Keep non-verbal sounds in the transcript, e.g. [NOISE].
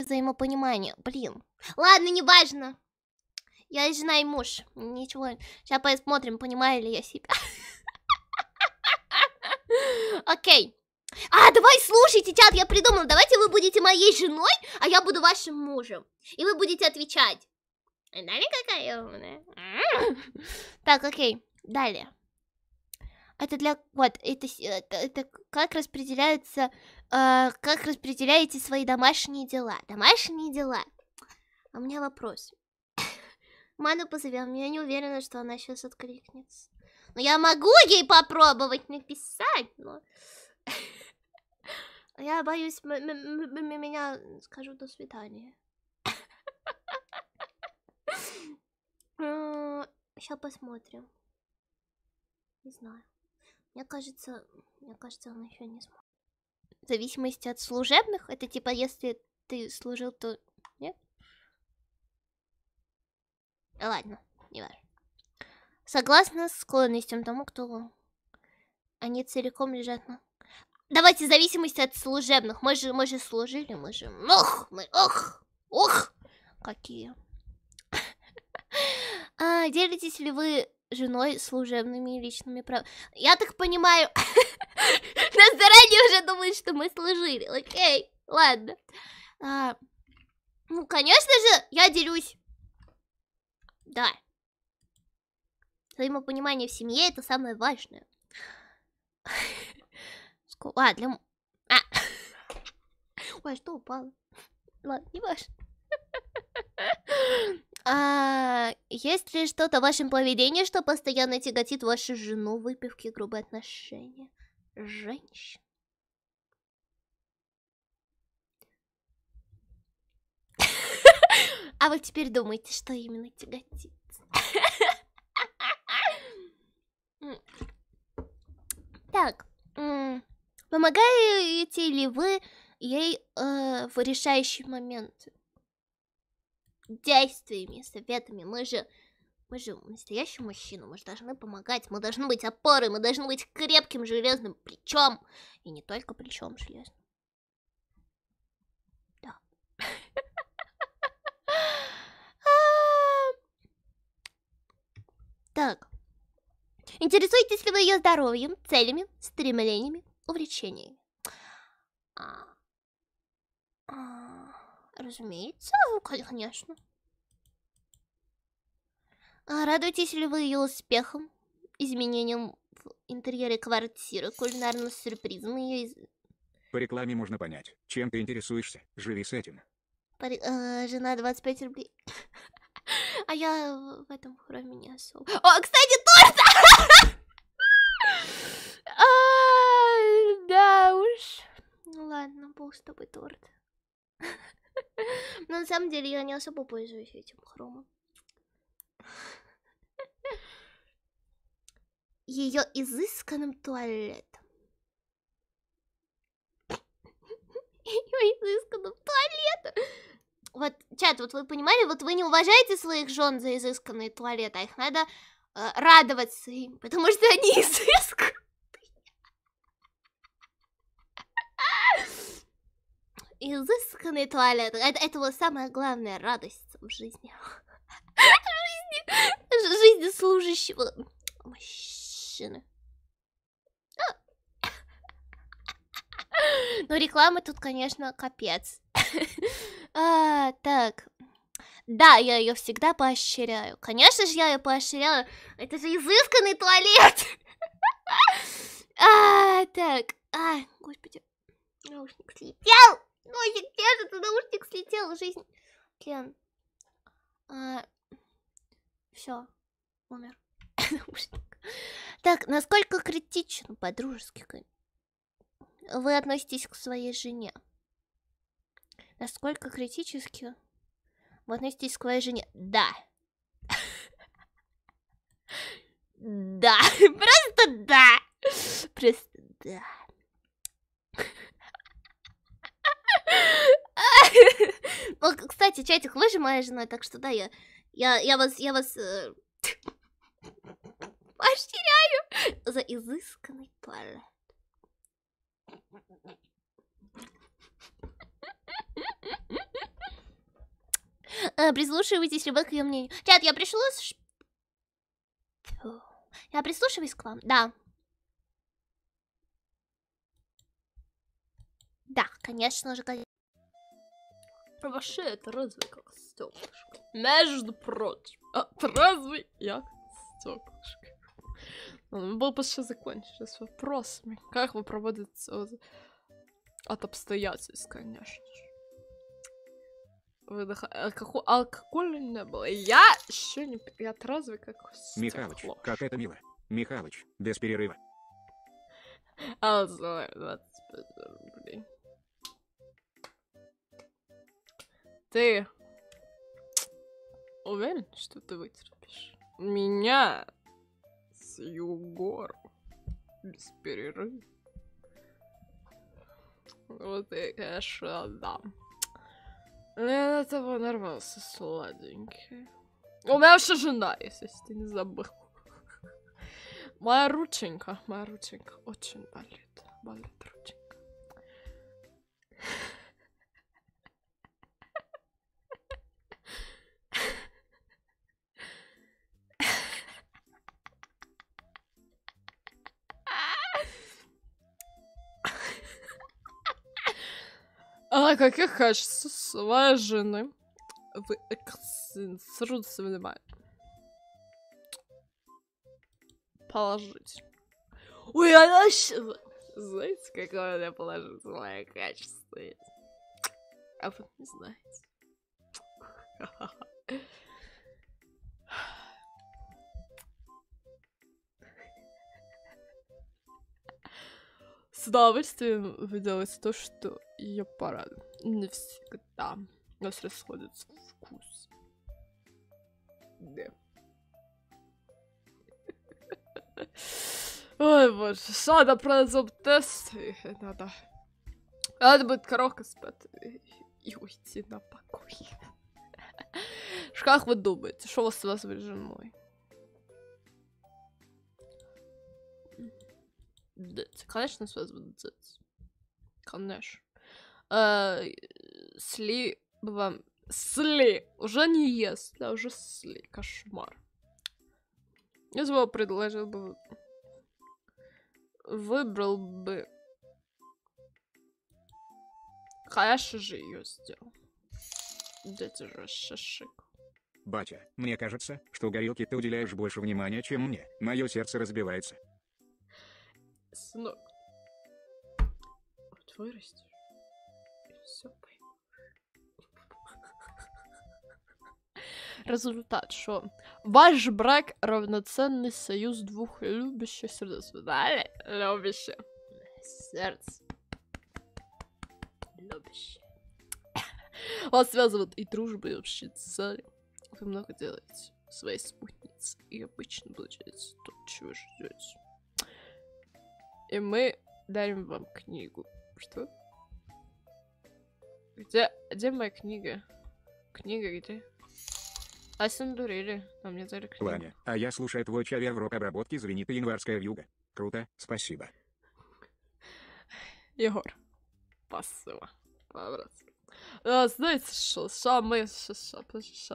взаимопонимание. Блин. Ладно, не важно Я жена, и муж. Ничего. Сейчас посмотрим, понимаю ли я себя. [LAUGHS] Окей. А, давай слушайте, чат, я придумал. Давайте вы будете моей женой, а я буду вашим мужем. И вы будете отвечать. Она какая умная. Так, окей. Далее. Это для... Вот, это, э, это как распределяется а, как распределяете свои домашние дела? Домашние дела. А у меня вопрос. [COUGHS] Ману позовем. Я не уверена, что она сейчас откликнется. Но ну, я могу ей попробовать написать, но... [COUGHS] Я боюсь, меня скажу до свидания. Сейчас [COUGHS] посмотрим. Не знаю. Мне кажется, мне кажется, он еще не смотрит зависимости от служебных? Это типа, если ты служил, то... Нет? Э, ладно, не важно. согласна Согласно склонностям тому, кто... Они целиком лежат на... Давайте зависимость от служебных. Мы же, мы же служили, мы же... Ох, мы... Ох! Ох! Какие... [LAUGHS] А, делитесь ли вы женой служебными и личными правами. Я так понимаю, [LAUGHS] на заранее уже думают, что мы служили. Окей, ладно. А, ну, конечно же, я делюсь. Да. Взаимопонимание в семье это самое важное. [LAUGHS] А, для... А. [LAUGHS] Ой, что упало? Ладно, не важно. А есть ли что-то в вашем поведении, что постоянно тяготит вашу жену выпивки, грубые отношения? Женщин. [LAUGHS] А вы теперь думаете, что именно тяготит? [LAUGHS] Так, помогаете ли вы ей э, в решающий момент? действиями, советами. Мы же, мы же настоящий мужчина. мы же должны помогать, мы должны быть опорой, мы должны быть крепким железным плечом. И не только плечом железным. Да. [LAUGHS] Так. Интересуетесь ли вы ее здоровьем, целями, стремлениями, увлечениями? А. А. Разумеется, конечно. А, радуетесь ли вы ее успехом, изменением в интерьере квартиры, кулинарным сюрпризом ее из... По рекламе можно понять, чем ты интересуешься. Живи с этим. Пари... Э, жена 25 рублей. [LAUGHS] А я в этом хроме не особо. О, кстати, торт! [LAUGHS] А, да уж. Ну ладно, бог с тобой торт. [LAUGHS] [LAUGHS] Но на самом деле я не особо пользуюсь этим хромом. [LAUGHS] Ее изысканным туалетом. [LAUGHS] Ее изысканным туалетом. Вот, чат, вот вы понимали, вот вы не уважаете своих жен за изысканные туалеты, а их надо э, радоваться им, потому что они изысканы. изысканный туалет. Это, это была самая главная радость в жизни. [LAUGHS] жизни, жизни служащего мужчины. Ну, реклама тут, конечно, капец. [LAUGHS] а, так. Да, я ее всегда поощряю. Конечно же, я ее поощряю. Это же изысканный туалет. [LAUGHS] а, так. А, господи. Наушник слетел. Ну Носик держится, наушник слетел, жизнь. Блин. А... Все, умер. наушник. [LAUGHS] Так, насколько критичен по-дружески вы относитесь к своей жене? Насколько критически вы относитесь к своей жене? Да. [LAUGHS] Да, [LAUGHS] просто да. Просто да. Ну, кстати, чатик, вы же моя жена, так что да, я, я, я вас, я вас э, поощряю за изысканный полет. А, э, прислушивайтесь, любых к ее мнению. Чат, я пришла с... Я прислушиваюсь к вам, да. Да, конечно же, конечно. Вообще, это розовый как стеклышко. Между прочим. А, розовый як стеклышко. Ну, было бы сейчас закончить с вопросами. Как вы проводите от, от обстоятельств, конечно же. Выдох... Э, Алкоголь... Алкоголя не было. Я еще не... Я отразу как... Михалыч, как это мило. Михалыч, без перерыва. А, Ты уверен, что ты вытерпишь? Меня с гору без перерыва. Вот я конечно, да. Я на того нарвался, сладенький. У меня вообще жена, если ты не забыл. Моя рученька, моя рученька очень болит. Болит рученька. А как каких качеств своей жены вы эксценсируете внимание? Положить. Ой, она... Знаете, какое у меня положительное качество А вы не знаете. С удовольствием вы делаете то, что ее пора. Навсегда. У нас расходится вкус. Да. [LAUGHS] Ой, боже, надо шада пролазом тест. Надо. Надо будет коробка спать и уйти на покой. [LAUGHS] Как вы думаете, что у вас с вашей женой? Конечно, с вас будут дети. Конечно э, сли... Бываем. Сли. Уже не ест, да, уже сли. Кошмар. Я бы предложил бы... Выбрал бы... Конечно же ее сделал. Дети же шашик. Батя, мне кажется, что горелке ты уделяешь больше внимания, чем мне. Мое сердце разбивается. Сынок. Вот вырастешь. результат, что ваш брак равноценний союз двух любящих сердець. Далі, Любящие Сердце. Любяще. [LAUGHS] Вас связывают и дружба, и общие цели. Вы много делаете своей спутнице. И обычно получается то, чего ждете. И мы дарим вам книгу. Что? Где, где моя книга? Книга где? Асендурили. Там нет электрики. Ваня, а я слушаю твой чавер в рок-обработке звенит январская вьюга. Круто, спасибо. Егор. Спасибо. Поворот. А, знаете, что, що мы, що, що, що.